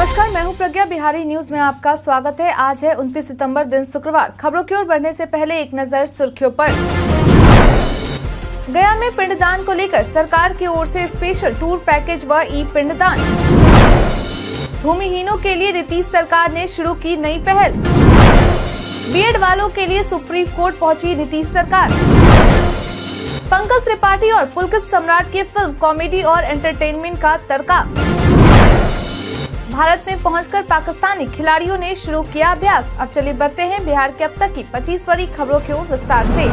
नमस्कार मैं हूं प्रज्ञा बिहारी न्यूज में आपका स्वागत है आज है 29 सितंबर दिन शुक्रवार खबरों की ओर बढ़ने से पहले एक नजर सुर्खियों पर गया में पिंडदान को लेकर सरकार की ओर से स्पेशल टूर पैकेज व ई पिंडदान भूमिहीनों के लिए नीतीश सरकार ने शुरू की नई पहल बीएड वालों के लिए सुप्रीम कोर्ट पहुंची नीतीश सरकार पंकज त्रिपाठी और पुलकित सम्राट की फिल्म कॉमेडी और एंटरटेनमेंट का तरका भारत में पहुंचकर पाकिस्तानी खिलाड़ियों ने शुरू किया अभ्यास अब चले बढ़ते हैं बिहार के अब तक की पच्चीस बड़ी खबरों की ओर विस्तार से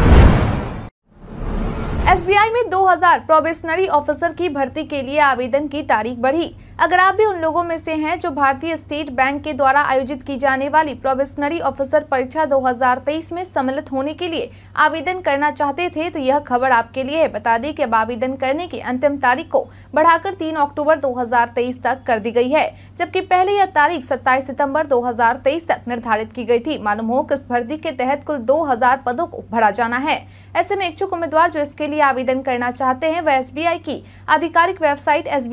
एसबीआई में 2000 प्रोबेशनरी ऑफिसर की भर्ती के लिए आवेदन की तारीख बढ़ी अगर आप भी उन लोगों में से हैं जो भारतीय स्टेट बैंक के द्वारा आयोजित की जाने वाली प्रोफेशनरी ऑफिसर परीक्षा 2023 में सम्मिलित होने के लिए आवेदन करना चाहते थे तो यह खबर आपके लिए है बता दें कि अब आवेदन करने की अंतिम तारीख को बढ़ाकर 3 अक्टूबर 2023 तक कर दी गई है जबकि पहले यह तारीख 27 सितंबर दो तक निर्धारित की गयी थी मालूम हो कि इस भर्ती के तहत कुल दो पदों को भरा जाना है ऐसे में इच्छुक उम्मीदवार जो इसके लिए आवेदन करना चाहते हैं वह एस की आधिकारिक वेबसाइट एस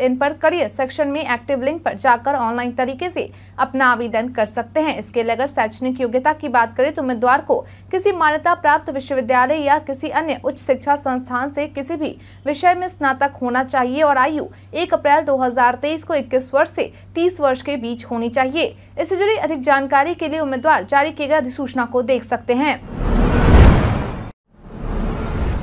डॉट इन पर करियर सेक्शन में एक्टिव लिंक पर जाकर ऑनलाइन तरीके से अपना आवेदन कर सकते हैं इसके लिए अगर शैक्षणिक योग्यता की बात करें तो उम्मीदवार को किसी मान्यता प्राप्त विश्वविद्यालय या किसी अन्य उच्च शिक्षा संस्थान से किसी भी विषय में स्नातक होना चाहिए और आयु एक अप्रैल दो को इक्कीस वर्ष ऐसी तीस वर्ष के बीच होनी चाहिए इससे जुड़ी अधिक जानकारी के लिए उम्मीदवार जारी किए गए अधिसूचना को देख सकते हैं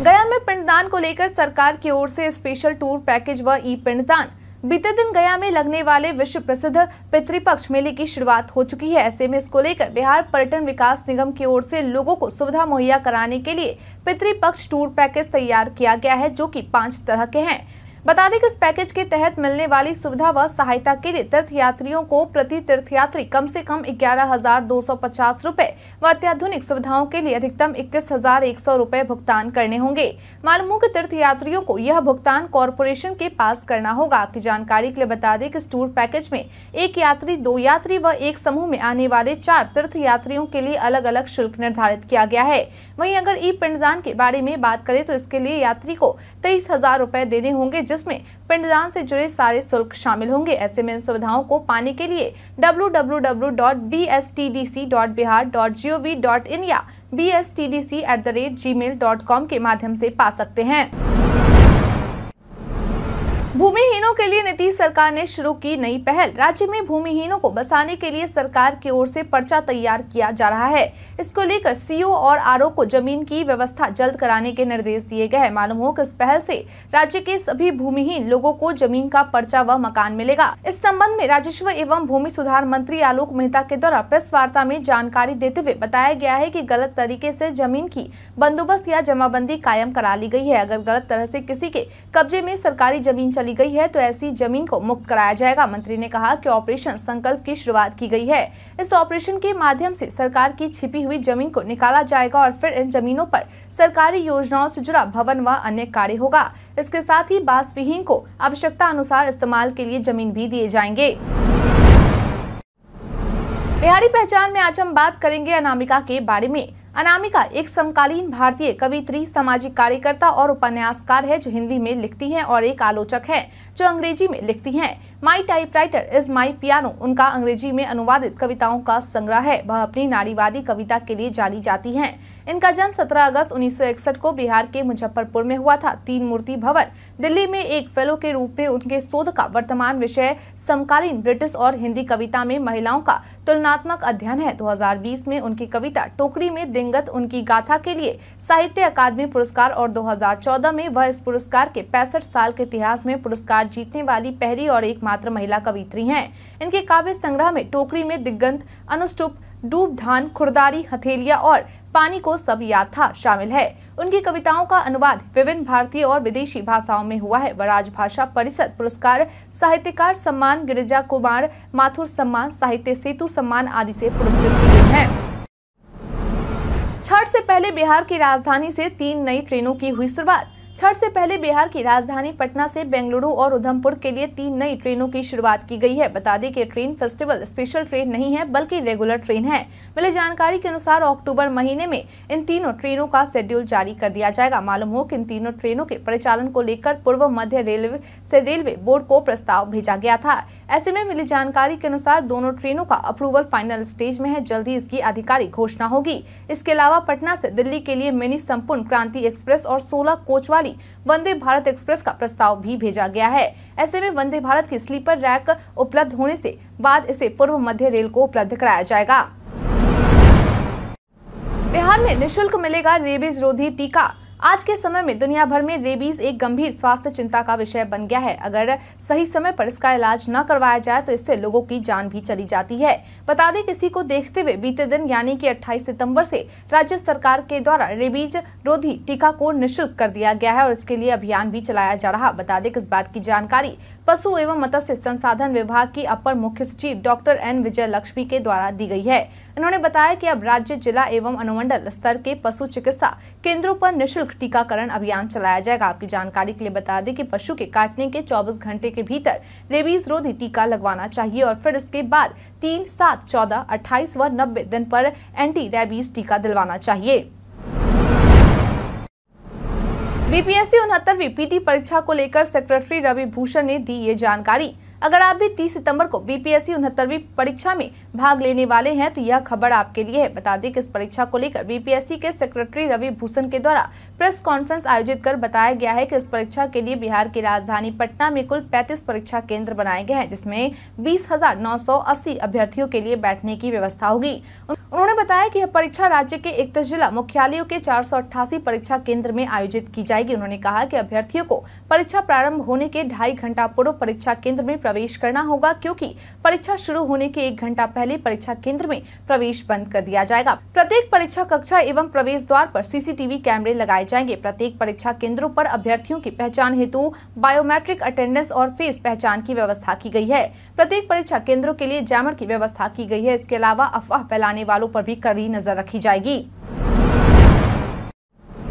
गया में पिंडदान को लेकर सरकार की ओर से स्पेशल टूर पैकेज व ई पिंडदान बीते दिन गया में लगने वाले विश्व प्रसिद्ध पितृपक्ष मेले की शुरुआत हो चुकी है ऐसे में इसको लेकर बिहार पर्यटन विकास निगम की ओर से लोगों को सुविधा मुहैया कराने के लिए पितृपक्ष टूर पैकेज तैयार किया गया है जो कि पांच तरह के हैं बता दें कि इस पैकेज के तहत मिलने वाली सुविधा व सहायता के लिए तीर्थयात्रियों को प्रति तीर्थयात्री कम से कम ग्यारह हजार दो सौ पचास रूपए व अत्याधुनिक सुविधाओं के लिए अधिकतम इक्कीस हजार एक सौ रूपए भुगतान करने होंगे मालूम हो कि तीर्थयात्रियों को यह भुगतान कॉरपोरेशन के पास करना होगा आपकी जानकारी के लिए बता दें कि इस टूर पैकेज में एक यात्री दो यात्री व एक समूह में आने वाले चार तीर्थ यात्रियों के लिए अलग अलग शुल्क निर्धारित किया गया है वही अगर ई पिंडदान के बारे में बात करें तो इसके लिए यात्री को तेईस हजार रूपए देने होंगे जिस जिसमें पिंडदान से जुड़े सारे शुल्क शामिल होंगे ऐसे में इन सुविधाओं को पाने के लिए www.bstdc.bihar.gov.in या bstdc@gmail.com के माध्यम से पा सकते हैं भूमिहीनों के लिए नीतीश सरकार ने शुरू की नई पहल राज्य में भूमिहीनों को बसाने के लिए सरकार की ओर से पर्चा तैयार किया जा रहा है इसको लेकर सीओ और आरओ को जमीन की व्यवस्था जल्द कराने के निर्देश दिए गए हैं मालूम हो कि इस पहल से राज्य के सभी भूमिहीन लोगों को जमीन का पर्चा व मकान मिलेगा इस संबंध में राजस्व एवं भूमि सुधार मंत्री आलोक मेहता के द्वारा प्रेस वार्ता में जानकारी देते हुए बताया गया है की गलत तरीके ऐसी जमीन की बंदोबस्त या जमाबंदी कायम करा ली गयी है अगर गलत तरह ऐसी किसी के कब्जे में सरकारी जमीन चले चली गई है तो ऐसी जमीन को मुक्त कराया जाएगा मंत्री ने कहा कि ऑपरेशन संकल्प की शुरुआत की गई है इस ऑपरेशन के माध्यम से सरकार की छिपी हुई जमीन को निकाला जाएगा और फिर इन जमीनों पर सरकारी योजनाओं से जुड़ा भवन व अन्य कार्य होगा इसके साथ ही विहीन को आवश्यकता अनुसार इस्तेमाल के लिए जमीन भी दिए जाएंगे बिहारी पहचान में आज हम बात करेंगे अनामिका के बारे में अनामिका एक समकालीन भारतीय कवित्री सामाजिक कार्यकर्ता और उपन्यासकार है जो हिंदी में लिखती हैं और एक आलोचक है जो अंग्रेजी में लिखती हैं my typewriter is my piano उनका अंग्रेजी में अनुवादित कविताओं का संग्रह है वह अपनी नारीवादी कविता के लिए जानी जाती हैं इनका जन्म 17 अगस्त 1961 को बिहार के मुजफ्फरपुर में हुआ था तीन मूर्ति भवन दिल्ली में एक फेलो के रूप में उनके शोध का वर्तमान विषय समकालीन ब्रिटिश और हिंदी कविता में महिलाओं का तुलनात्मक अध्ययन है 2020 में उनकी कविता टोकरी में दिंगत उनकी गाथा के लिए साहित्य अकादमी पुरस्कार और दो में वह इस पुरस्कार के पैंसठ साल के इतिहास में पुरस्कार जीतने वाली पहली और एकमात्र महिला कवित्री है इनके काव्य संग्रह में टोकरी में दिग्गंत अनुष्टुप डूब धान खुरदारी हथेलिया और पानी को सब याद था शामिल है उनकी कविताओं का अनुवाद विभिन्न भारतीय और विदेशी भाषाओं में हुआ है वह राजभाषा परिषद पुरस्कार साहित्यकार सम्मान गिरिजा कुमार माथुर सम्मान साहित्य सेतु सम्मान आदि से पुरस्कृत किए हैं छठ से पहले बिहार की राजधानी से तीन नई ट्रेनों की हुई शुरुआत छठ से पहले बिहार की राजधानी पटना से बेंगलुरु और उधमपुर के लिए तीन नई ट्रेनों की शुरुआत की गई है बता दें कि ट्रेन फेस्टिवल स्पेशल ट्रेन नहीं है बल्कि रेगुलर ट्रेन है मिली जानकारी के अनुसार अक्टूबर महीने में इन तीनों ट्रेनों का शेड्यूल जारी कर दिया जाएगा मालूम हो कि इन तीनों ट्रेनों के परिचालन को लेकर पूर्व मध्य रेलवे से रेलवे बोर्ड को प्रस्ताव भेजा गया था ऐसे में मिली जानकारी के अनुसार दोनों ट्रेनों का अप्रूवल फाइनल स्टेज में है जल्द ही इसकी आधिकारिक घोषणा होगी इसके अलावा पटना से दिल्ली के लिए मिनी संपूर्ण क्रांति एक्सप्रेस और 16 कोच वाली वंदे भारत एक्सप्रेस का प्रस्ताव भी भेजा गया है ऐसे में वंदे भारत की स्लीपर रैक उपलब्ध होने ऐसी बाद इसे पूर्व मध्य रेल को उपलब्ध कराया जाएगा बिहार में निशुल्क मिलेगा रेबीज रोधी टीका आज के समय में दुनिया भर में रेबीज एक गंभीर स्वास्थ्य चिंता का विषय बन गया है अगर सही समय पर इसका इलाज न करवाया जाए तो इससे लोगों की जान भी चली जाती है बता दें किसी को देखते हुए बीते दिन यानी कि 28 सितंबर से राज्य सरकार के द्वारा रेबीज रोधी टीका को निःशुल्क कर दिया गया है और इसके लिए अभियान भी चलाया जा रहा बता दें इस बात की जानकारी पशु एवं मत्स्य संसाधन विभाग की अपर मुख्य सचिव डॉक्टर एन विजय लक्ष्मी के द्वारा दी गई है उन्होंने बताया की अब राज्य जिला एवं अनुमंडल स्तर के पशु चिकित्सा केंद्रों पर निःशुल्क निःशुल्क टीकाकरण अभियान चलाया जाएगा आपकी जानकारी के लिए बता दें कि पशु के काटने के 24 घंटे के भीतर रेबीज रोधी टीका लगवाना चाहिए और फिर उसके बाद तीन सात चौदह अट्ठाईस व नब्बे दिन पर एंटी रेबीज टीका दिलवाना चाहिए बीपीएससी उनहत्तरवी पीटी परीक्षा को लेकर सेक्रेटरी रवि भूषण ने दी ये जानकारी अगर आप भी 30 सितंबर को बीपीएससी उनहत्तरवीं परीक्षा में भाग लेने वाले हैं तो यह खबर आपके लिए है बता दें कि इस परीक्षा को लेकर बीपीएससी के सेक्रेटरी रवि भूषण के द्वारा प्रेस कॉन्फ्रेंस आयोजित कर बताया गया है कि इस परीक्षा के लिए बिहार की राजधानी पटना में कुल 35 परीक्षा केंद्र बनाए गए हैं जिसमें बीस अभ्यर्थियों के लिए बैठने की व्यवस्था होगी उन्होंने बताया कि यह परीक्षा राज्य के इकतीस जिला मुख्यालयों के चार परीक्षा केंद्र में आयोजित की जाएगी उन्होंने कहा कि अभ्यर्थियों को परीक्षा प्रारंभ होने के ढाई घंटा पूर्व परीक्षा केंद्र में प्रवेश करना होगा क्योंकि परीक्षा शुरू होने के एक घंटा पहले परीक्षा केंद्र में प्रवेश बंद कर दिया जाएगा प्रत्येक परीक्षा कक्षा एवं प्रवेश द्वार आरोप सीसीटीवी कैमरे लगाए जाएंगे प्रत्येक परीक्षा केंद्रों आरोप अभ्यर्थियों की पहचान हेतु बायोमेट्रिक अटेंडेंस और फेस पहचान की व्यवस्था की गयी है प्रत्येक परीक्षा केंद्रों के लिए जैमर की व्यवस्था की गयी है इसके अलावा अफवाह फैलाने वालों वालों पर भी कड़ी नजर रखी जाएगी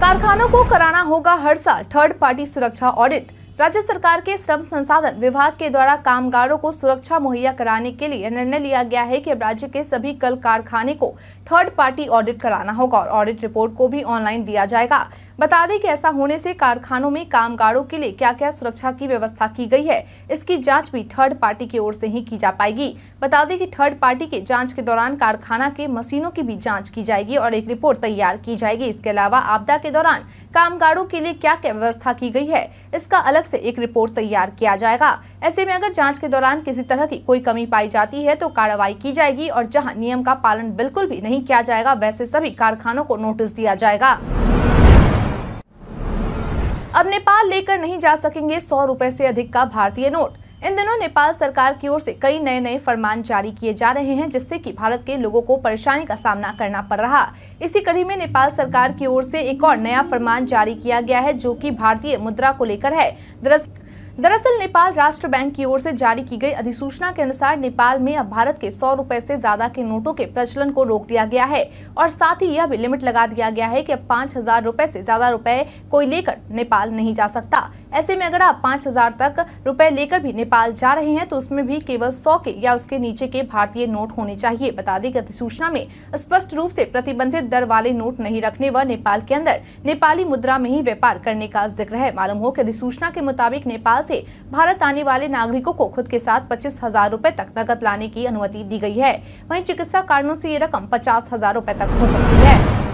कारखानों को कराना होगा हर साल थर्ड पार्टी सुरक्षा ऑडिट राज्य सरकार के श्रम संसाधन विभाग के द्वारा कामगारों को सुरक्षा मुहैया कराने के लिए निर्णय लिया गया है कि राज्य के सभी कल कारखाने को थर्ड पार्टी ऑडिट कराना होगा और ऑडिट रिपोर्ट को भी ऑनलाइन दिया जाएगा बता दें कि ऐसा होने से कारखानों में कामगारों के लिए क्या क्या सुरक्षा की व्यवस्था की गई है इसकी जाँच भी थर्ड पार्टी की ओर से ही की जा पाएगी बता दें कि थर्ड पार्टी के जाँच के दौरान कारखाना के मशीनों की भी जाँच की जाएगी और एक रिपोर्ट तैयार की जाएगी इसके अलावा आपदा के दौरान कामगारों के लिए क्या क्या व्यवस्था की गई है इसका अलग से एक रिपोर्ट तैयार किया जाएगा ऐसे में अगर जाँच के दौरान किसी तरह की कोई कमी पाई जाती है तो कार्रवाई की जाएगी और जहाँ नियम का पालन बिल्कुल भी नहीं किया जाएगा वैसे सभी कारखानों को नोटिस दिया जाएगा अब नेपाल लेकर नहीं जा सकेंगे सौ रुपए से अधिक का भारतीय नोट इन दिनों नेपाल सरकार की ओर से कई नए नए फरमान जारी किए जा रहे हैं जिससे कि भारत के लोगों को परेशानी का सामना करना पड़ रहा इसी कड़ी में नेपाल सरकार की ओर से एक और नया फरमान जारी किया गया है जो कि भारतीय मुद्रा को लेकर है दरअसल दरअसल नेपाल राष्ट्र बैंक की ओर से जारी की गई अधिसूचना के अनुसार नेपाल में अब भारत के सौ रूपए ऐसी ज्यादा के नोटों के प्रचलन को रोक दिया गया है और साथ ही यह भी लिमिट लगा दिया गया है कि अब पाँच हजार रूपए ऐसी ज्यादा रूपए कोई लेकर नेपाल नहीं जा सकता ऐसे में अगर आप पाँच हजार तक रुपए लेकर भी नेपाल जा रहे हैं तो उसमें भी केवल सौ के या उसके नीचे के भारतीय नोट होने चाहिए बता दें अधिसूचना में स्पष्ट रूप से प्रतिबंधित दर वाले नोट नहीं रखने व नेपाल के अंदर नेपाली मुद्रा में ही व्यापार करने का जिक्र है मालूम हो कि अधिसूचना के मुताबिक नेपाल से भारत आने वाले नागरिकों को खुद के साथ पच्चीस हजार रूपए तक नकद लाने की अनुमति दी गई है वही चिकित्सा कारणों से ये रकम पचास हजार रूपए तक हो सकती है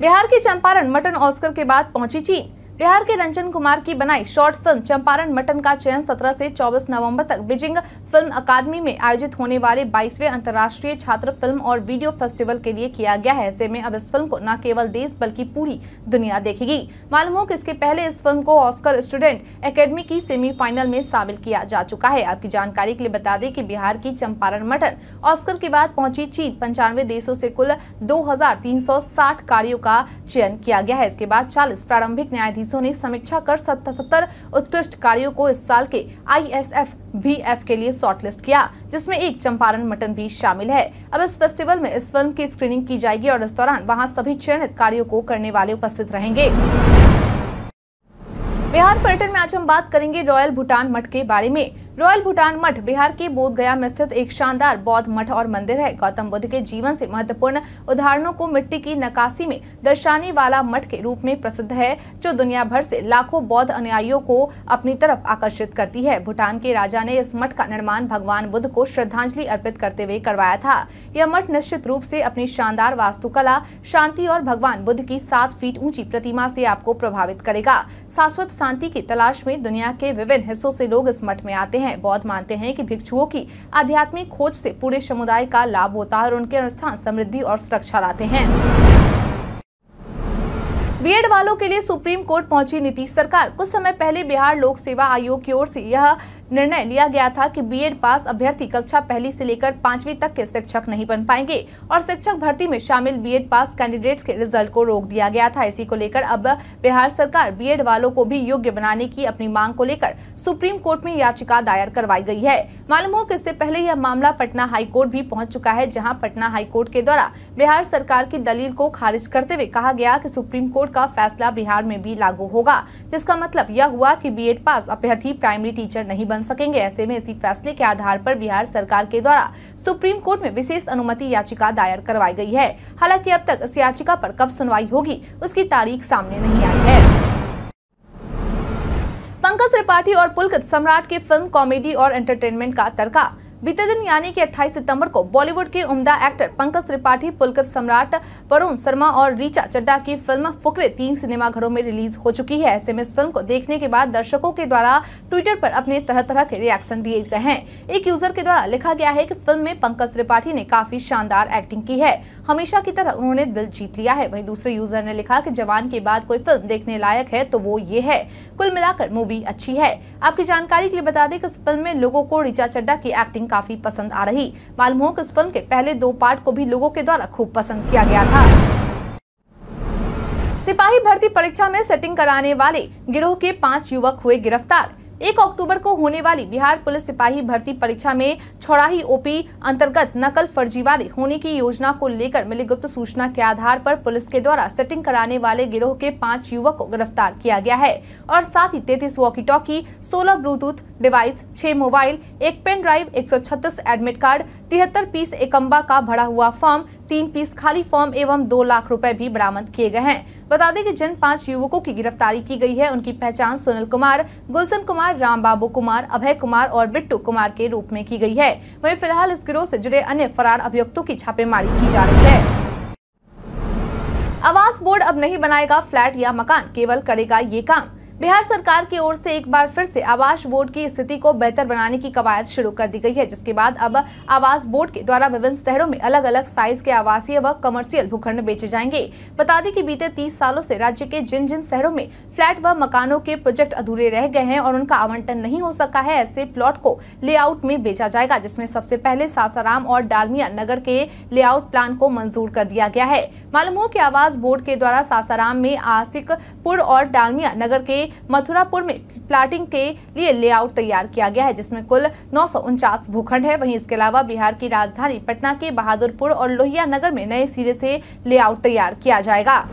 बिहार के चंपारण मटन ऑस्कर के बाद पहुंची चीन बिहार के रंजन कुमार की बनाई शॉर्ट फिल्म चंपारण मटन का चयन 17 से 24 नवंबर तक बीजिंग फिल्म अकादमी में आयोजित होने वाले 22वें अंतर्राष्ट्रीय छात्र फिल्म और वीडियो फेस्टिवल के लिए किया गया है ऐसे में अब इस फिल्म को न केवल देश बल्कि पूरी दुनिया देखेगी मालूम हो कि इसके पहले इस फिल्म को ऑस्कर स्टूडेंट अकेडमी की सेमीफाइनल में शामिल किया जा चुका है आपकी जानकारी के लिए बता दें की बिहार की चंपारण मटन ऑस्कर के बाद पहुंची चीन पंचानवे देशों से कुल दो कार्यो का चयन किया गया है इसके बाद चालीस प्रारंभिक न्यायाधीश न्यायाधीशों ने समीक्षा कर सतहत्तर उत्कृष्ट कार्यों को इस साल के आईएसएफ बीएफ के लिए शॉर्टलिस्ट किया जिसमें एक चंपारण मटन भी शामिल है अब इस फेस्टिवल में इस फिल्म की स्क्रीनिंग की जाएगी और इस दौरान वहाँ सभी चयनित कार्यो को करने वाले उपस्थित रहेंगे बिहार पर्यटन में आज हम बात करेंगे रॉयल भूटान मठ के बारे में रॉयल भूटान मठ बिहार के बोधगया में स्थित एक शानदार बौद्ध मठ और मंदिर है गौतम बुद्ध के जीवन से महत्वपूर्ण उदाहरणों को मिट्टी की नकाशी में दर्शाने वाला मठ के रूप में प्रसिद्ध है जो दुनिया भर से लाखों बौद्ध अनुयायियों को अपनी तरफ आकर्षित करती है भूटान के राजा ने इस मठ का निर्माण भगवान बुद्ध को श्रद्धांजलि अर्पित करते हुए करवाया था यह मठ निश्चित रूप से अपनी शानदार वास्तुकला शांति और भगवान बुद्ध की सात फीट ऊंची प्रतिमा से आपको प्रभावित करेगा शाश्वत शांति की तलाश में दुनिया के विभिन्न हिस्सों से लोग इस मठ में आते हैं हैं बौद्ध मानते हैं कि भिक्षुओं की आध्यात्मिक खोज से पूरे समुदाय का लाभ होता है और उनके अनुष्ठान समृद्धि और सुरक्षा लाते हैं बीएड वालों के लिए सुप्रीम कोर्ट पहुंची नीतीश सरकार कुछ समय पहले बिहार लोक सेवा आयोग की ओर से यह निर्णय लिया गया था कि बीएड पास अभ्यर्थी कक्षा पहली से लेकर पांचवी तक के शिक्षक नहीं बन पाएंगे और शिक्षक भर्ती में शामिल बीएड पास कैंडिडेट्स के रिजल्ट को रोक दिया गया था इसी को लेकर अब बिहार सरकार बीएड वालों को भी योग्य बनाने की अपनी मांग को लेकर सुप्रीम कोर्ट में याचिका दायर करवाई गयी है मालूम हो की इससे पहले यह मामला पटना हाईकोर्ट भी पहुँच चुका है जहाँ पटना हाईकोर्ट के द्वारा बिहार सरकार की दलील को खारिज करते हुए कहा गया की सुप्रीम कोर्ट का फैसला बिहार में भी लागू होगा जिसका मतलब यह हुआ कि बीएड पास अभ्यर्थी प्राइमरी टीचर नहीं बन बन सकेंगे ऐसे में इसी फैसले के आधार पर बिहार सरकार के द्वारा सुप्रीम कोर्ट में विशेष अनुमति याचिका दायर करवाई गई है हालांकि अब तक इस याचिका पर कब सुनवाई होगी उसकी तारीख सामने नहीं आई है पंकज त्रिपाठी और पुलकित सम्राट की फिल्म कॉमेडी और एंटरटेनमेंट का तरका बीते दिन यानी कि 28 सितंबर को बॉलीवुड के उम्दा एक्टर पंकज त्रिपाठी पुलकित सम्राट वरुण शर्मा और रीचा चड्डा की फिल्म फुकरे तीन सिनेमाघरों में रिलीज हो चुकी है ऐसे में इस फिल्म को देखने के बाद दर्शकों के द्वारा ट्विटर पर अपने तरह तरह के रिएक्शन दिए गए हैं एक यूजर के द्वारा लिखा गया है की फिल्म में पंकज त्रिपाठी ने काफी शानदार एक्टिंग की है हमेशा की तरह उन्होंने दिल जीत लिया है वही दूसरे यूजर ने लिखा की जवान के बाद कोई फिल्म देखने लायक है तो वो ये है कुल मिलाकर मूवी अच्छी है आपकी जानकारी के लिए बता दें कि इस फिल्म में लोगों को रिचा चड्डा की एक्टिंग काफी पसंद आ रही मालूम हो कि इस फिल्म के पहले दो पार्ट को भी लोगों के द्वारा खूब पसंद किया गया था सिपाही भर्ती परीक्षा में सेटिंग कराने वाले गिरोह के पाँच युवक हुए गिरफ्तार एक अक्टूबर को होने वाली बिहार पुलिस सिपाही भर्ती परीक्षा में छोड़ाही ओपी अंतर्गत नकल फर्जीवाड़ी होने की योजना को लेकर मिली गुप्त सूचना के आधार पर पुलिस के द्वारा सेटिंग कराने वाले गिरोह के पांच युवक को गिरफ्तार किया गया है और साथ ही तैतीस वॉकी टॉकी सोलह ब्लूटूथ डिवाइस छह मोबाइल एक पेन ड्राइव एक एडमिट कार्ड तिहत्तर पीस एकम्बा का भरा हुआ फॉर्म तीन पीस खाली फॉर्म एवं दो लाख रुपए भी बरामद किए गए हैं बता दें कि जिन पांच युवकों की गिरफ्तारी की गई है उनकी पहचान सुनील कुमार गुलशन कुमार राम बाबू कुमार अभय कुमार और बिट्टू कुमार के रूप में की गई है वही फिलहाल इस गिरोह से जुड़े अन्य फरार अभियुक्तों की छापेमारी की जा रही है आवास बोर्ड अब नहीं बनाएगा फ्लैट या मकान केवल करेगा ये काम बिहार सरकार की ओर से एक बार फिर से आवास बोर्ड की स्थिति को बेहतर बनाने की कवायद शुरू कर दी गई है जिसके बाद अब आवास बोर्ड के द्वारा विभिन्न शहरों में अलग अलग साइज के आवासीय व कमर्शियल भूखंड बेचे जाएंगे बता दें कि बीते तीस सालों से राज्य के जिन जिन शहरों में फ्लैट व मकानों के प्रोजेक्ट अधूरे रह गए हैं और उनका आवंटन नहीं हो सका है ऐसे प्लॉट को लेआउट में बेचा जाएगा जिसमें सबसे पहले सासाराम और डालमिया नगर के लेआउट प्लान को मंजूर कर दिया गया है मालूम हो की आवास बोर्ड के द्वारा सासाराम में आसिकपुर और डालमिया नगर के मथुरापुर में प्लाटिंग के लिए लेआउट तैयार किया गया है जिसमें कुल नौ भूखंड है वहीं इसके अलावा बिहार की राजधानी पटना के बहादुरपुर और लोहिया नगर में नए सिरे से लेआउट तैयार किया जाएगा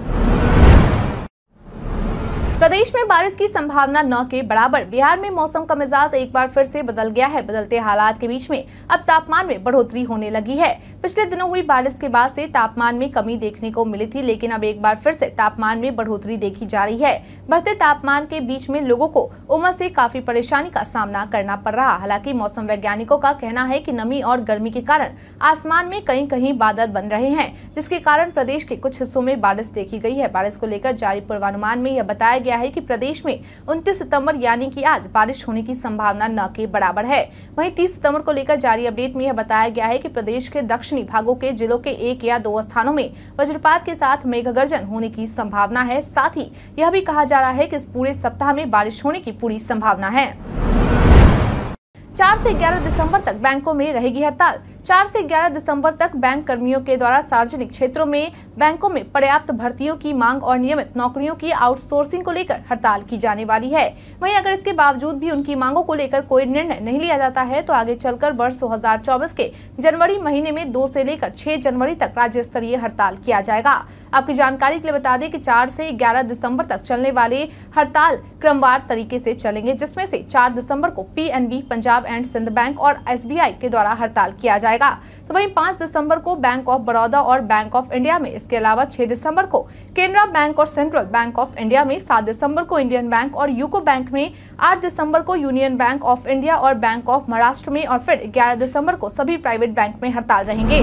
प्रदेश में बारिश की संभावना न के बराबर बिहार में मौसम का मिजाज एक बार फिर से बदल गया है बदलते हालात के बीच में अब तापमान में बढ़ोतरी होने लगी है पिछले दिनों हुई बारिश के बाद से तापमान में कमी देखने को मिली थी लेकिन अब एक बार फिर से तापमान में बढ़ोतरी देखी जा रही है बढ़ते तापमान के बीच में लोगों को उमस से काफी परेशानी का सामना करना पड़ रहा हालांकि मौसम वैज्ञानिकों का कहना है की नमी और गर्मी के कारण आसमान में कहीं कहीं बादल बन रहे हैं जिसके कारण प्रदेश के कुछ हिस्सों में बारिश देखी गई है बारिश को लेकर जारी पूर्वानुमान में यह बताया गया गया है कि प्रदेश में उनतीस सितंबर यानी कि आज बारिश होने की संभावना न के बराबर है वहीं 30 सितंबर को लेकर जारी अपडेट में यह बताया गया है कि प्रदेश के दक्षिणी भागों के जिलों के एक या दो स्थानों में वज्रपात के साथ मेघगर्जन होने की संभावना है साथ ही यह भी कहा जा रहा है की इस पूरे सप्ताह में बारिश होने की पूरी संभावना है चार से ग्यारह दिसंबर तक बैंकों में रहेगी हड़ताल चार से ग्यारह दिसंबर तक बैंक कर्मियों के द्वारा सार्वजनिक क्षेत्रों में बैंकों में पर्याप्त भर्तियों की मांग और नियमित नौकरियों की आउटसोर्सिंग को लेकर हड़ताल की जाने वाली है वहीं अगर इसके बावजूद भी उनकी मांगों को लेकर कोई निर्णय नहीं लिया जाता है तो आगे चलकर वर्ष दो के जनवरी महीने में दो ऐसी लेकर छह जनवरी तक राज्य स्तरीय हड़ताल किया जाएगा आपकी जानकारी के लिए बता दें की चार ऐसी ग्यारह दिसम्बर तक चलने वाले हड़ताल क्रमवार तरीके ऐसी चलेंगे जिसमे ऐसी चार दिसम्बर को P Punjab and Sind Bank और एस के द्वारा हड़ताल किया जाएगा जाएगा तो वहीं पांच दिसंबर को बैंक ऑफ बड़ौदा और बैंक ऑफ इंडिया में इसके अलावा छह दिसंबर को केनरा बैंक और सेंट्रल बैंक ऑफ इंडिया में सात दिसंबर को इंडियन बैंक और यूको बैंक में आठ दिसंबर को यूनियन बैंक ऑफ इंडिया और बैंक ऑफ महाराष्ट्र में और फिर ग्यारह दिसंबर को सभी प्राइवेट बैंक में हड़ताल रहेंगे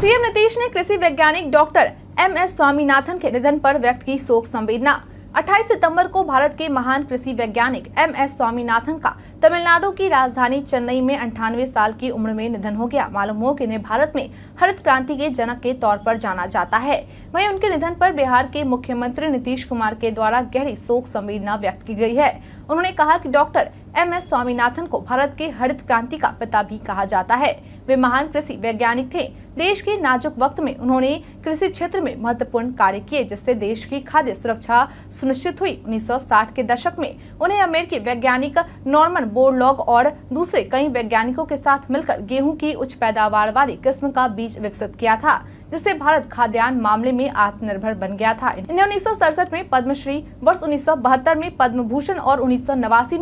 सीएम नीतीश ने कृषि वैज्ञानिक डॉक्टर एम एस स्वामीनाथन के निधन पर व्यक्त की शोक संवेदना 28 सितंबर को भारत के महान कृषि वैज्ञानिक एम एस स्वामीनाथन का तमिलनाडु की राजधानी चेन्नई में अंठानवे साल की उम्र में निधन हो गया मालूम हो कि इन्हें भारत में हरित क्रांति के जनक के तौर पर जाना जाता है वहीं उनके निधन पर बिहार के मुख्यमंत्री नीतीश कुमार के द्वारा गहरी शोक संवेदना व्यक्त की गई है उन्होंने कहा कि डॉक्टर एम एस स्वामीनाथन को भारत के हरित क्रांति का पिता भी कहा जाता है वे महान कृषि वैज्ञानिक थे देश के नाजुक वक्त में उन्होंने कृषि क्षेत्र में महत्वपूर्ण कार्य किए जिससे देश की खाद्य सुरक्षा सुनिश्चित हुई 1960 के दशक में उन्हें अमेरिकी वैज्ञानिक नॉर्मन बोरलॉग और दूसरे कई वैज्ञानिकों के साथ मिलकर गेहूं की उच्च पैदावार वाली किस्म का बीज विकसित किया था जिससे भारत खाद्यान्न मामले में आत्मनिर्भर बन गया था इन्हें उन्नीस में पद्मश्री वर्ष उन्नीस में पद्म भूषण और उन्नीस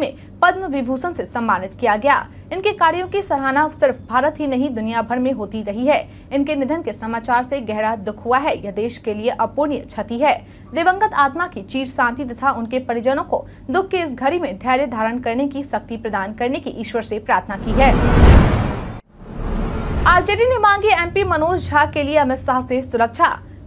में पद्म विभूषण से सम्मानित किया गया इनके कार्यों की सराहना सिर्फ भारत ही नहीं दुनिया भर में होती रही है इनके निधन के समाचार से गहरा दुख हुआ है यह देश के लिए अपूर्णीय क्षति है दिवंगत आत्मा की चीर शांति तथा उनके परिजनों को दुख की इस घड़ी में धैर्य धारण करने की शक्ति प्रदान करने की ईश्वर से प्रार्थना की है आरजेडी ने मांगी एमपी मनोज झा के लिए अमित शाह से सुरक्षा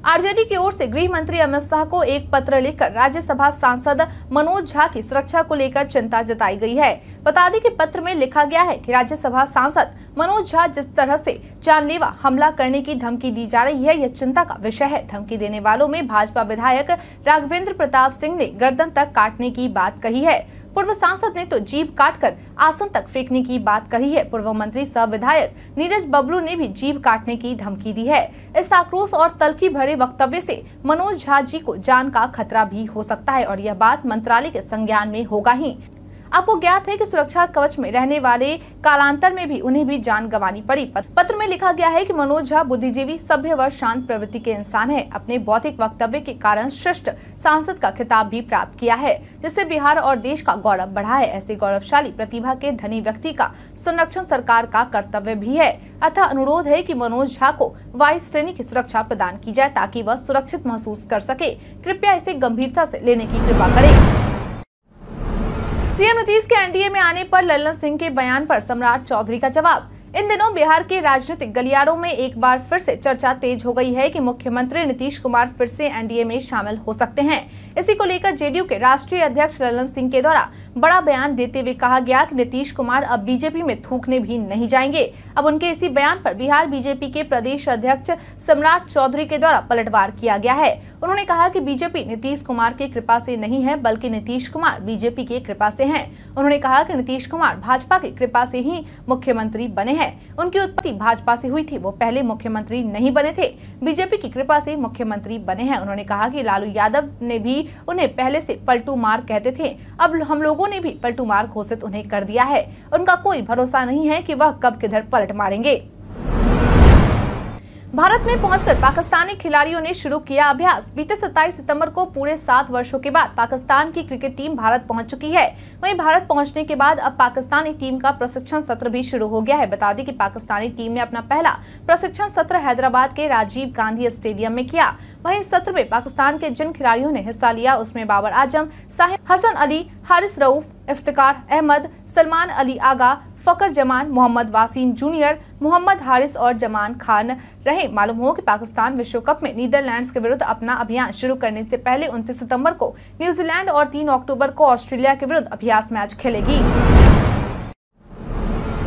आरजेडी की ओर से गृह मंत्री अमित शाह को एक पत्र लिखकर राज्यसभा सांसद मनोज झा की सुरक्षा को लेकर चिंता जताई गई है बता दें कि पत्र में लिखा गया है कि राज्यसभा सांसद मनोज झा जिस तरह से जानलेवा हमला करने की धमकी दी जा रही है यह चिंता का विषय है धमकी देने वालों में भाजपा विधायक राघवेंद्र प्रताप सिंह ने गर्दन तक काटने की बात कही है पूर्व सांसद ने तो जीभ काटकर आसन तक फेंकने की बात कही है पूर्व मंत्री सह विधायक नीरज बबलू ने भी जीभ काटने की धमकी दी है इस आक्रोश और तलखी भरे वक्तव्य से मनोज झा जी को जान का खतरा भी हो सकता है और यह बात मंत्रालय के संज्ञान में होगा ही आपको ज्ञात है कि सुरक्षा कवच में रहने वाले कालांतर में भी उन्हें भी जान गंवानी पड़ी पत्र में लिखा गया है कि मनोज झा बुद्धिजीवी सभ्य व शांत प्रवृत्ति के इंसान है अपने बौद्धिक वक्तव्य के कारण श्रेष्ठ सांसद का खिताब भी प्राप्त किया है जिससे बिहार और देश का गौरव बढ़ा है ऐसे गौरवशाली प्रतिभा के धनी व्यक्ति का संरक्षण सरकार का कर्तव्य भी है अतः अनुरोध है की मनोज झा को वाइस श्रेणी की सुरक्षा प्रदान की जाए ताकि वह सुरक्षित महसूस कर सके कृपया इसे गंभीरता ऐसी लेने की कृपा करें सीएम नीतीश के एनडीए में आने पर ललन सिंह के बयान पर सम्राट चौधरी का जवाब इन दिनों बिहार के राजनीतिक गलियारों में एक बार फिर से चर्चा तेज हो गई है कि मुख्यमंत्री नीतीश कुमार फिर से एनडीए में शामिल हो सकते हैं इसी को लेकर जेडीयू के राष्ट्रीय अध्यक्ष ललन सिंह के द्वारा बड़ा बयान देते हुए कहा गया कि नीतीश कुमार अब बीजेपी में थूकने भी नहीं जाएंगे अब उनके इसी बयान आरोप बिहार बीजेपी के प्रदेश अध्यक्ष सम्राट चौधरी के द्वारा पलटवार किया गया है उन्होंने कहा की बीजेपी नीतीश कुमार के कृपा ऐसी नहीं है बल्कि नीतीश कुमार बीजेपी के कृपा ऐसी है उन्होंने कहा की नीतीश कुमार भाजपा की कृपा ऐसी ही मुख्यमंत्री बने हैं उनकी उत्पत्ति भाजपा से हुई थी वो पहले मुख्यमंत्री नहीं बने थे बीजेपी की कृपा से मुख्यमंत्री बने हैं उन्होंने कहा कि लालू यादव ने भी उन्हें पहले से पलटू मार कहते थे अब हम लोगों ने भी पलटू मार घोषित उन्हें कर दिया है उनका कोई भरोसा नहीं है की वह कब किधर पलट मारेंगे भारत में पहुंचकर पाकिस्तानी खिलाड़ियों ने शुरू किया अभ्यास बीते 27 सितंबर को पूरे सात वर्षों के बाद पाकिस्तान की क्रिकेट टीम भारत पहुंच चुकी है वहीं भारत पहुंचने के बाद अब पाकिस्तानी टीम का प्रशिक्षण सत्र भी शुरू हो गया है बता दें कि पाकिस्तानी टीम ने अपना पहला प्रशिक्षण सत्र हैदराबाद के राजीव गांधी स्टेडियम में किया वही सत्र में पाकिस्तान के जिन खिलाड़ियों ने हिस्सा लिया उसमें बाबर आजम साहिब हसन अली हारिस रऊफ इफ्तार अहमद सलमान अली आगा फ़कर जमान मोहम्मद वासीम जूनियर मोहम्मद हारिस और जमान खान रहे मालूम हो कि पाकिस्तान विश्व कप में नीदरलैंड्स के विरुद्ध अपना अभियान शुरू करने से पहले 29 सितंबर को न्यूजीलैंड और 3 अक्टूबर को ऑस्ट्रेलिया के विरुद्ध अभ्यास मैच खेलेगी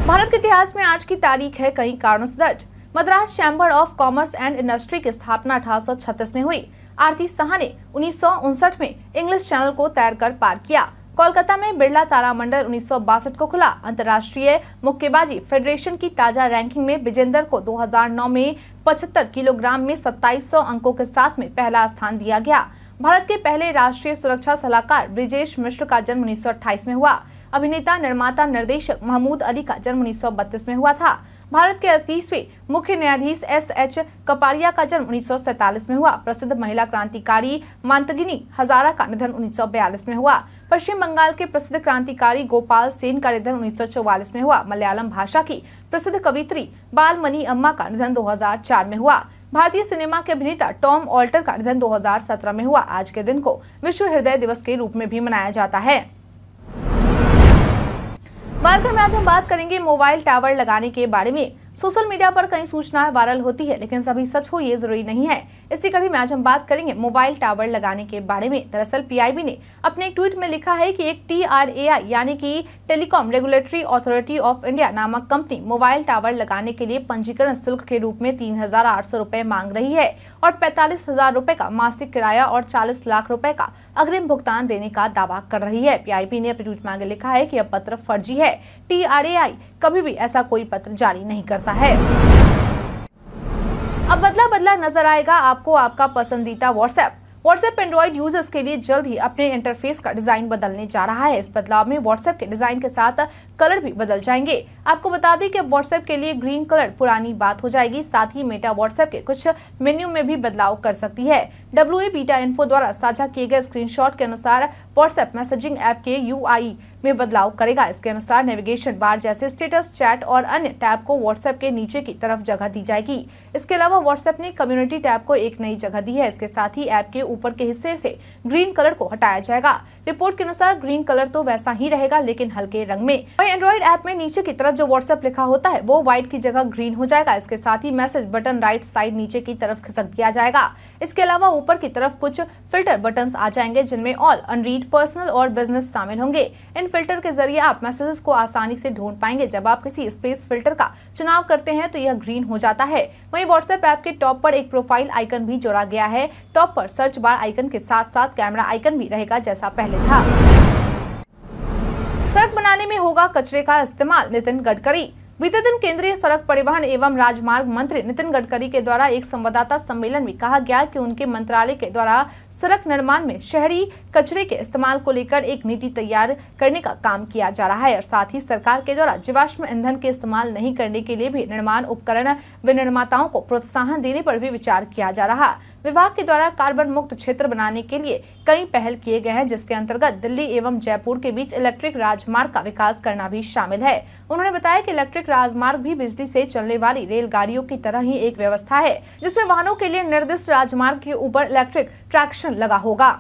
भारत के इतिहास में आज की तारीख है कई कारणों से दर्ज Madras Chamber of Commerce and Industry की स्थापना अठारह में हुई आरती शाह ने उन्नीस में इंग्लिश चैनल को तैर पार किया कोलकाता में बिरला तारामंडल उन्नीस को खुला अंतर्राष्ट्रीय मुक्केबाजी फेडरेशन की ताजा रैंकिंग में विजेंदर को 2009 में 75 किलोग्राम में 2700 अंकों के साथ में पहला स्थान दिया गया भारत के पहले राष्ट्रीय सुरक्षा सलाहकार ब्रिजेश मिश्र का जन्म उन्नीस में हुआ अभिनेता निर्माता निर्देशक महमूद अली का जन्म उन्नीस में हुआ था भारत के अड़तीसवें मुख्य न्यायाधीश एस एच कपारिया का जन्म उन्नीस में हुआ प्रसिद्ध महिला क्रांतिकारी मांतगिनी हजारा का निधन उन्नीस में हुआ पश्चिम बंगाल के प्रसिद्ध क्रांतिकारी गोपाल सेन का निधन उन्नीस में हुआ मलयालम भाषा की प्रसिद्ध कवित्री मनी अम्मा का निधन दो में हुआ भारतीय सिनेमा के अभिनेता टॉम ऑल्टर का निधन 2017 में हुआ आज के दिन को विश्व हृदय दिवस के रूप में भी मनाया जाता है कार्यक्रम में आज हम बात करेंगे मोबाइल टावर लगाने के बारे में सोशल मीडिया पर कई सूचनाएं वायरल होती है लेकिन सभी सच हो ये जरूरी नहीं है इसी कड़ी में आज हम बात करेंगे मोबाइल टावर लगाने के बारे में दरअसल पीआईबी ने अपने एक ट्वीट में लिखा है कि एक टीआरएआई यानी कि Telecom Regulatory Authority of India नामक कंपनी मोबाइल टावर लगाने के लिए पंजीकरण शुल्क के रूप में तीन हजार मांग रही है और पैंतालीस हजार का मासिक किराया और चालीस लाख रूपए का अग्रिम भुगतान देने का दावा कर रही है पी ने अपने ट्वीट में आगे लिखा है की यह पत्र फर्जी है टी कभी भी ऐसा कोई पत्र जारी नहीं करता है अब बदला बदला नजर आएगा आपको आपका पसंदीदा व्हाट्सएप व्हाट्सएप एंड्रॉइड यूजर्स के लिए जल्द ही अपने इंटरफेस का डिजाइन बदलने जा रहा है इस बदलाव में व्हाट्सएप के डिजाइन के साथ कलर भी बदल जाएंगे आपको बता दें कि व्हाट्सएप के लिए ग्रीन कलर पुरानी बात हो जाएगी साथ ही मेटा व्हाट्सएप के कुछ मेन्यू में भी बदलाव कर सकती है डब्ल्यू ए बीटा इन्फो द्वारा साझा किए गए स्क्रीनशॉट के अनुसार व्हाट्सएप मैसेजिंग ऐप के यू e में बदलाव करेगा इसके अनुसार नेविगेशन बार जैसे स्टेटस चैट और अन्य टैब को व्हाट्सएप के नीचे की तरफ जगह दी जाएगी इसके अलावा व्हाट्सएप ने कम्युनिटी टैब को एक नई जगह दी है इसके साथ ही ऐप के ऊपर के हिस्से से ग्रीन कलर को हटाया जाएगा रिपोर्ट के अनुसार ग्रीन कलर तो वैसा ही रहेगा लेकिन हल्के रंग में वही एंड्रॉइड ऐप में नीचे की तरफ जो व्हाट्सएप लिखा होता है वो व्हाइट की जगह ग्रीन हो जाएगा इसके साथ ही मैसेज बटन राइट साइड नीचे की तरफ खिसक दिया जाएगा इसके अलावा ऊपर की तरफ कुछ फिल्टर बटन आ जाएंगे जिनमें ऑल अनरीड पर्सनल और बिजनेस शामिल होंगे इन फिल्टर के जरिए आप मैसेजेस को आसानी से ढूंढ पाएंगे जब आप किसी स्पेस फिल्टर का चुनाव करते हैं तो यह ग्रीन हो जाता है वही व्हाट्सएप ऐप के टॉप पर एक प्रोफाइल आइकन भी जोड़ा गया है टॉप पर सर्च बार आइकन के साथ साथ कैमरा आइकन भी रहेगा जैसा पहले था सड़क बनाने में होगा कचरे का इस्तेमाल नितिन गडकरी बीते दिन केंद्रीय सड़क परिवहन एवं राजमार्ग मंत्री नितिन गडकरी के द्वारा एक संवाददाता सम्मेलन में कहा गया कि उनके मंत्रालय के द्वारा सड़क निर्माण में शहरी कचरे के इस्तेमाल को लेकर एक नीति तैयार करने का काम किया जा रहा है और साथ ही सरकार के द्वारा जीवाश्म ईंधन के इस्तेमाल नहीं करने के लिए भी निर्माण उपकरण विनिर्माताओं को प्रोत्साहन देने पर भी विचार किया जा रहा है विभाग के द्वारा कार्बन मुक्त क्षेत्र बनाने के लिए कई पहल किए गए हैं जिसके अंतर्गत दिल्ली एवं जयपुर के बीच इलेक्ट्रिक राजमार्ग का विकास करना भी शामिल है उन्होंने बताया कि इलेक्ट्रिक राजमार्ग भी बिजली से चलने वाली रेलगाड़ियों की तरह ही एक व्यवस्था है जिसमें वाहनों के लिए निर्दिष्ट राजमार्ग के ऊपर इलेक्ट्रिक ट्रैक्शन लगा होगा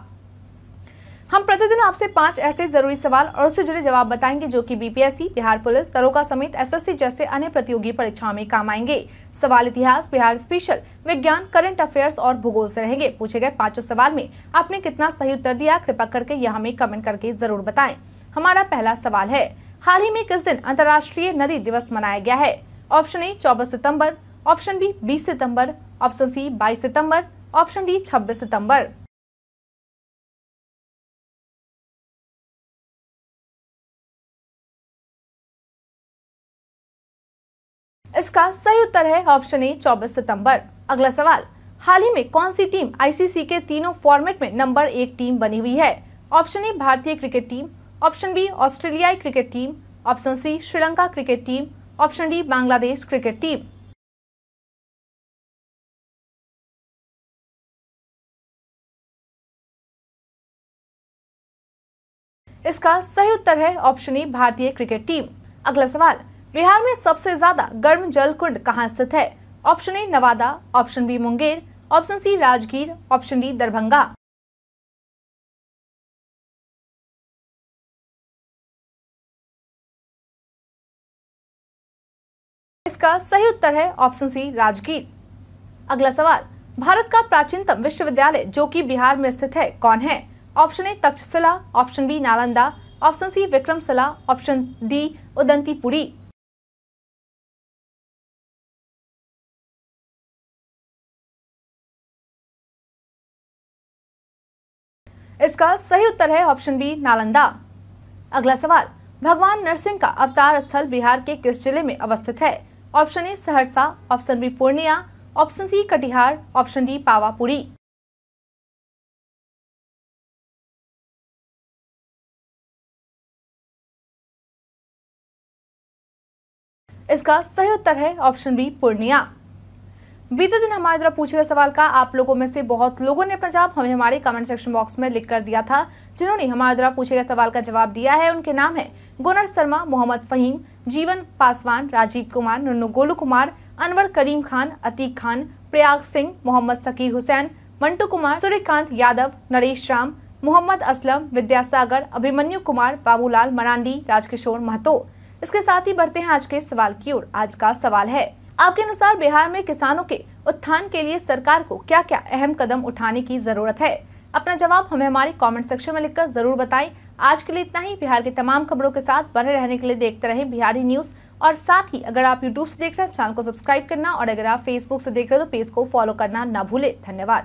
हम प्रतिदिन आपसे पांच ऐसे जरूरी सवाल और उससे जुड़े जवाब बताएंगे जो कि बीपीएससी बिहार पुलिस दरोगा समेत एसएससी जैसे अन्य प्रतियोगी परीक्षाओं में काम आएंगे सवाल इतिहास बिहार स्पेशल विज्ञान करंट अफेयर्स और भूगोल से रहेंगे पूछे गए पांचों सवाल में आपने कितना सही उत्तर दिया कृपा करके यहाँ हमें कमेंट करके जरूर बताए हमारा पहला सवाल है हाल ही में किस दिन अंतर्राष्ट्रीय नदी दिवस मनाया गया है ऑप्शन ए चौबीस सितम्बर ऑप्शन बी बीस सितम्बर ऑप्शन सी बाईस सितम्बर ऑप्शन डी छब्बीस सितम्बर इसका सही उत्तर है ऑप्शन ए चौबीस सितंबर अगला सवाल हाल ही में कौन सी टीम आईसीसी के तीनों फॉर्मेट में नंबर एक टीम बनी हुई है ऑप्शन ए भारतीय क्रिकेट टीम ऑप्शन बी ऑस्ट्रेलियाई cricket team option C Sri Lanka cricket team option D Bangladesh cricket team इसका सही उत्तर है ऑप्शन ए भारतीय क्रिकेट टीम अगला सवाल बिहार में सबसे ज्यादा गर्म जल कुंड कहाँ स्थित है option A Nawada option B Munger option C Rajgir option D Darbhanga इसका सही उत्तर है ऑप्शन सी राजगीर अगला सवाल भारत का प्राचीनतम विश्वविद्यालय जो कि बिहार में स्थित है कौन है option A Takshashila option B Nalanda option C Vikramshila option D Udantipuri इसका सही उत्तर है ऑप्शन बी नालंदा अगला सवाल भगवान नरसिंह का अवतार स्थल बिहार के किस जिले में अवस्थित है option A Saharsa option B Purnia option C Katihar option D Pawapuri इसका सही उत्तर है ऑप्शन बी पूर्णिया बीते दिन हमारे द्वारा पूछे गए सवाल का आप लोगों में से बहुत लोगों ने अपना जवाब हमें हमारे कमेंट सेक्शन बॉक्स में लिख कर दिया था जिन्होंने हमारे द्वारा पूछे गए सवाल का जवाब दिया है उनके नाम है गुनर शर्मा मोहम्मद फहीम जीवन पासवान राजीव कुमार नन्नू गोलू कुमार अनवर करीम खान अतीक खान प्रयाग सिंह मोहम्मद सकीर हुसैन मंटू कुमार सूर्यकांत यादव नरेश राम मोहम्मद असलम विद्यासागर अभिमन्यु कुमार बाबूलाल मरांडी राजकिशोर महतो इसके साथ ही बढ़ते हैं आज के सवाल की ओर आज का सवाल है आपके अनुसार बिहार में किसानों के उत्थान के लिए सरकार को क्या क्या अहम कदम उठाने की जरूरत है अपना जवाब हमें हमारे कमेंट सेक्शन में लिखकर जरूर बताएं आज के लिए इतना ही बिहार के तमाम खबरों के साथ बने रहने के लिए देखते रहें बिहारी न्यूज और साथ ही अगर आप यूट्यूब से देख रहे हैं चैनल को सब्सक्राइब करना और अगर आप फेसबुक से देख रहे हो तो पेज को फॉलो करना ना भूले धन्यवाद